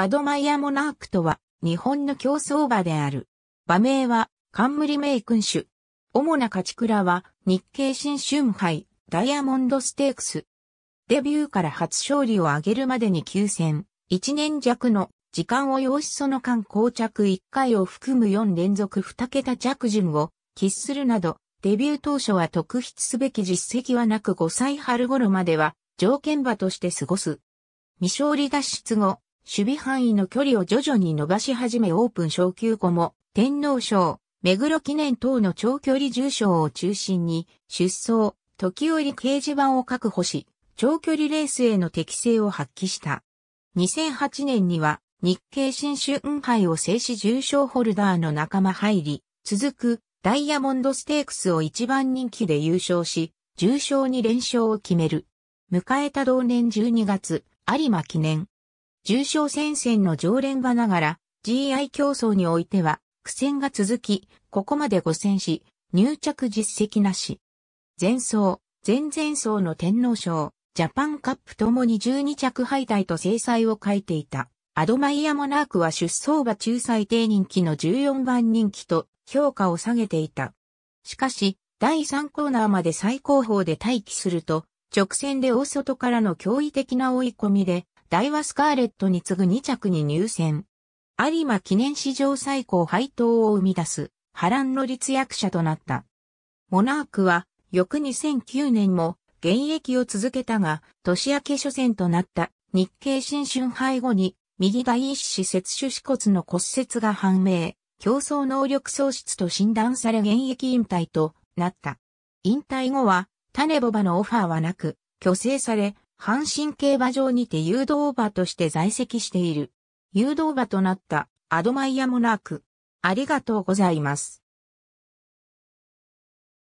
アドマイアモナークとは、日本の競争馬である。馬名は、冠名君主。主な勝ち倉は、日経新春杯、ダイヤモンドステークス。デビューから初勝利を挙げるまでに9戦、1年弱の時間を要しその間膠着1回を含む4連続2桁着順を喫するなど、デビュー当初は特筆すべき実績はなく5歳春頃までは条件馬として過ごす。未勝利脱出後、守備範囲の距離を徐々に伸ばし始めオープン昇級後も、天皇賞、目黒記念等の長距離重賞を中心に、出走、時折掲示板を確保し、長距離レースへの適性を発揮した。2008年には、日経新春杯を制止重賞ホルダーの仲間入り、続くダイヤモンドステークスを一番人気で優勝し、重賞に連勝を決める。迎えた同年12月、有馬記念、重症戦線の常連場ながら、GI 競争においては、苦戦が続き、ここまで5戦し、入着実績なし。前走、前々走の天皇賞、ジャパンカップともに12着敗退と制裁を書いていた。アドマイヤモナークは出走馬中最低人気の14番人気と評価を下げていた。しかし、第3コーナーまで最高峰で待機すると、直線で大外からの驚異的な追い込みでダイワスカーレットに次ぐ2着に入選。有馬記念史上最高配当を生み出す波乱の立役者となった。モナークは翌2009年も現役を続けたが、年明け初戦となった日経新春杯後に右第一子切手死骨の骨折が判明、競争能力喪失と診断され現役引退となった。引退後は、種ボバのオファーはなく、虚勢され、阪神競馬場にて誘導馬として在籍している。誘導馬となったアドマイヤもなく、ありがとうございます。